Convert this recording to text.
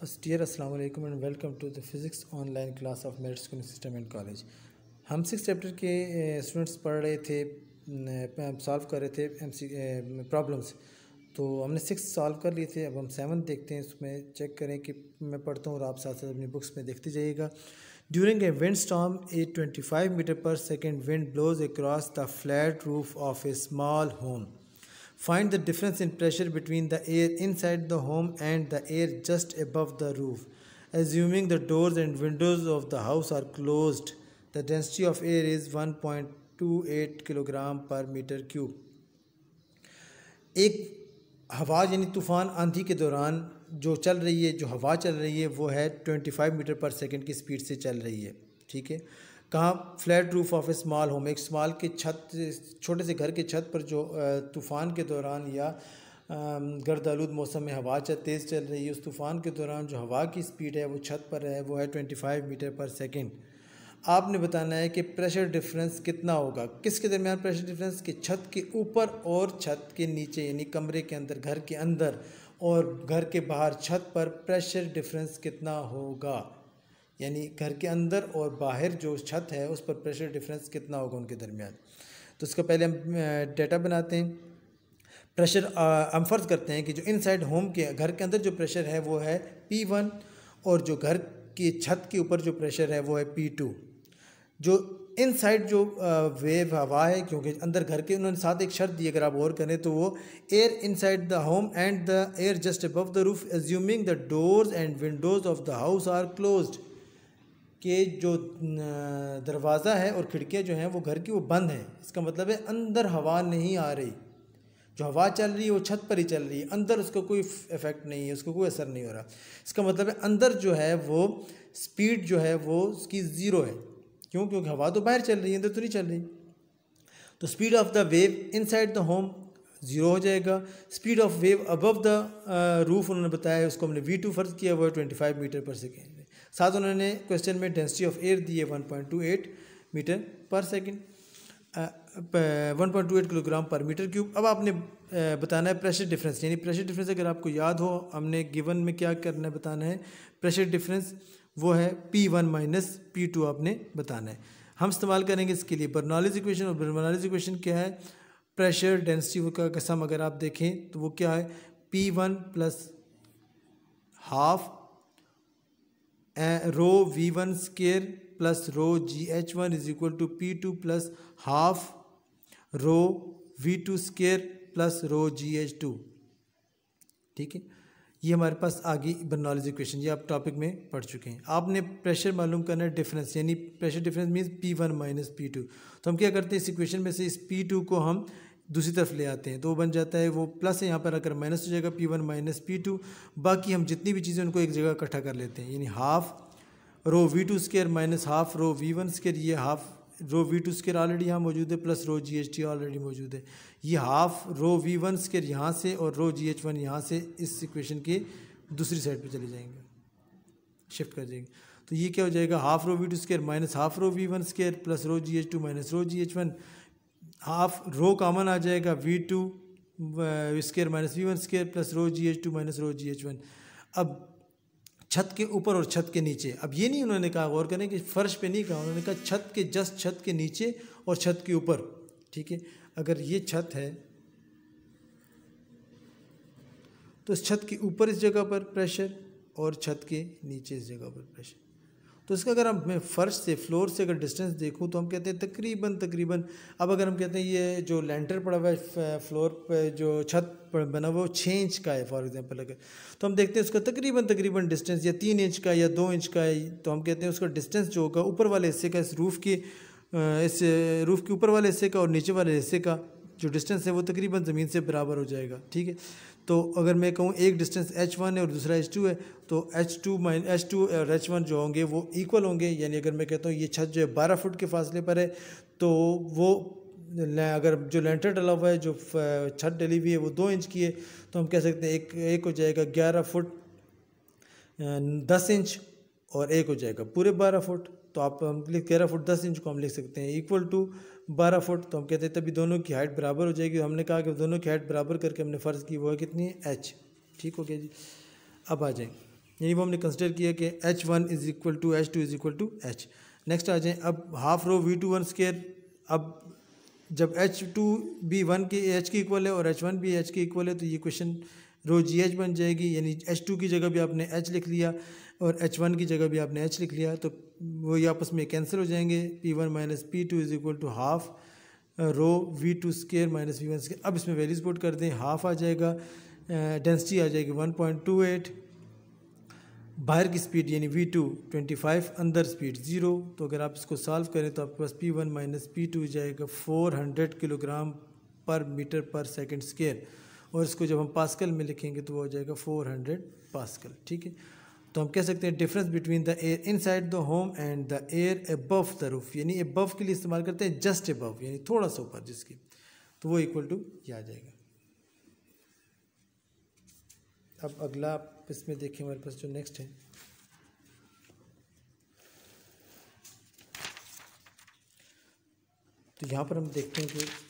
first year अस्सलाम वालेकुम and welcome to the physics online class of merit school system and college हम six chapter के students पढ़ रहे थे सॉल्व कर रहे थे एम सी प्रॉब्लम्स तो हमने सिक्स सॉल्व कर लिए थे अब हम सेवन देखते हैं उसमें चेक करें कि मैं पढ़ता हूँ और आप साथ साथ अपनी बुक्स में देखते जाइएगा during a wind storm a twenty five metre per second wind blows across the flat roof of a small home find the difference in pressure between the air inside the home and the air just above the roof assuming the doors and windows of the house are close the density of air is one point two eight kilogram per metre cube एक हवा यानी तूफान आंधी के दौरान जो चल रही है जो हवा चल रही है वो है twenty five metre per second की स्पीड से चल रही है ठीक है कहाँ flat roof of small home एक स्मॉल के छत छोटे से घर के छत पर जो तूफ़ान के दौरान या गर्द आलूद मौसम में हवा तेज़ चल रही है उस तूफ़ान के दौरान जो हवा की स्पीड है वो छत पर है वो है twenty five metre per second आपने बताना है कि प्रेशर डिफरेंस कितना होगा किसके दरमियान प्रेशर डिफरेंस कि छत के ऊपर और छत के नीचे यानी कमरे के अंदर घर के अंदर और घर के बाहर छत पर प्रेशर डिफरेंस कितना होगा यानी घर के अंदर और बाहर जो छत है उस पर प्रेशर डिफरेंस कितना होगा उनके दरमियान तो इसका पहले हम डेटा बनाते हैं प्रेशर हम फर्ज करते हैं कि जो इनसाइड होम के घर के अंदर जो प्रेशर है वो है पी वन और जो घर की छत के ऊपर जो प्रेशर है वो है पी टू जो इनसाइड जो वेव हवा है क्योंकि अंदर घर के उन्होंने साथ एक शर्त दी अगर आप और करें तो वो air inside the home and the air just above the roof assuming the doors and windows of the house are closed कि जो दरवाज़ा है और खिड़कियाँ जो हैं वो घर की वो बंद हैं इसका मतलब है अंदर हवा नहीं आ रही जो हवा चल रही है वो छत पर ही चल रही है अंदर उसका कोई इफ़ेक्ट नहीं है उसको कोई असर नहीं हो रहा इसका मतलब है अंदर जो है वो स्पीड जो है वो उसकी ज़ीरो है क्यों क्योंकि हवा तो बाहर चल रही है अंदर तो नहीं चल रही तो speed of the wave inside the home zero हो जाएगा speed of wave above the roof उन्होंने बताया उसको हमने वी टू फर्ज किया हुआ है twenty five metre per second साथ उन्होंने क्वेश्चन में डेंसिटी ऑफ एयर दी है one point two eight metre per second one point two eight kilogram per metre cube अब आपने बताना है प्रेशर डिफरेंस यानी प्रेशर डिफरेंस अगर आपको याद हो हमने गिवन में क्या करना है बताना है प्रेशर डिफरेंस वो है P one minus P two आपने बताना है हम इस्तेमाल करेंगे इसके लिए बर्नॉलिज इक्वेशन और बर्नॉलिज इक्वेशन क्या है प्रेशर डेंसिटी का कसम अगर आप देखें तो वो क्या है P one plus half rho V one square plus rho G H one is equal to P two plus half rho V two square plus rho G H two ठीक है ये हमारे पास आगे बर्नॉलेज इक्वेशन ये आप topic में पढ़ चुके हैं आपने प्रेशर मालूम करना है डिफरेंस यानी pressure difference means P one minus P two तो हम क्या करते हैं इस इक्वेशन में से इस पी टू को हम दूसरी तरफ ले आते हैं तो वो बन जाता है वो प्लस है यहाँ पर अगर माइनस हो जाएगा P one minus P two बाकी हम जितनी भी चीज़ें उनको एक जगह इकट्ठा कर लेते हैं यानी half rho V two square minus half rho V one square ये half rho V two square already यहाँ मौजूद है plus rho G H T already मौजूद है ये half rho V one square यहाँ से और रो जी एच वन यहाँ से इस इक्वेशन के दूसरी साइड पर चले जाएंगे शिफ्ट कर जाएंगे तो ये क्या हो जाएगा half rho V two square minus half rho V one square plus rho G H two minus rho G H one half rho common आ जाएगा V two square minus V one square plus rho G H two minus rho G H one अब छत के ऊपर और छत के नीचे अब ये नहीं उन्होंने कहा गौर करें कि फर्श पे नहीं कहा उन्होंने कहा छत के जस्ट छत के नीचे और छत के ऊपर ठीक है अगर ये छत है तो छत के ऊपर इस जगह पर प्रेशर और छत के नीचे इस जगह पर प्रेशर तो इसका अगर हम फर्श से फ्लोर से अगर डिस्टेंस देखूँ तो हम कहते हैं तकरीबन तकरीबन अब अगर हम कहते हैं ये जो लेंटर पड़ा हुआ है फ्लोर पर जो छत पर बना हुआ वो छः इंच का है फॉर एग्जांपल अगर तो हम देखते हैं उसका तकरीबन तकरीबन डिस्टेंस या तीन इंच का या दो इंच का है तो हम कहते हैं उसका डिस्टेंस जो होगा ऊपर वाले हिस्से का इस रूफ़ के इस रूफ़ के ऊपर वाले हिस्से का और नीचे वाले हिस्से का जो डिस्टेंस है वो तकरीबन ज़मीन से बराबर हो जाएगा ठीक है तो अगर मैं कहूँ एक डिस्टेंस एच वन है और दूसरा एच टू है तो H two minus H two और एच वन जो होंगे वो इक्वल होंगे यानी अगर मैं कहता हूँ ये छत जो है बारह फुट के फासले पर है तो वो अगर जो लेंटर डला हुआ है जो छत डली हुई है वो दो इंच की है तो हम कह सकते हैं एक एक हो जाएगा ग्यारह फुट दस इंच और एक हो जाएगा पूरे बारह फुट तो आप हम लिख तेरह फुट दस इंच को हम लिख सकते हैं इक्वल टू बारह फुट तो हम कहते हैं तभी दोनों की हाइट बराबर हो जाएगी हमने कहा कि दोनों की हाइट बराबर करके हमने फ़र्ज़ की वो है कितनी है एच ठीक हो गया जी अब आ जाएँ यानी वो हमने कंसिडर किया कि H one is equal to H two is equal to H next आ जाए अब half rho V two one square अब जब एच टू बी वन के एच के इक्वल है और एच वन बी एच के इक्वल है तो ये क्वेश्चन रो जी एच बन जाएगी यानी एच टू की जगह भी आपने एच लिख लिया और एच वन की जगह भी आपने एच लिख लिया तो वो ये आपस में कैंसिल हो जाएंगे P one minus P two is equal to half rho V two square minus V one square अब इसमें वैल्यूज पुट कर दें हाफ आ जाएगा डेंसिटी uh, आ जाएगी वन पॉइंट टू एट बाहर की स्पीड यानी वी टू ट्वेंटी फाइव अंदर स्पीड ज़ीरो तो अगर आप इसको सॉल्व करें तो आपके पास P one minus P two जाएगा four hundred kilogram per metre per second square और इसको जब हम पास्कल में लिखेंगे तो वो हो जाएगा फोर हंड्रेड पास्कल ठीक है तो हम कह सकते हैं difference between the air inside the home and the air above the roof यानी एबव के लिए इस्तेमाल करते हैं जस्ट एबव यानी थोड़ा सा ऊपर जिसकी तो वो इक्वल टू ये आ जाएगा अब अगला आप इसमें देखें हमारे पास जो नेक्स्ट है तो यहाँ पर हम देखते हैं कि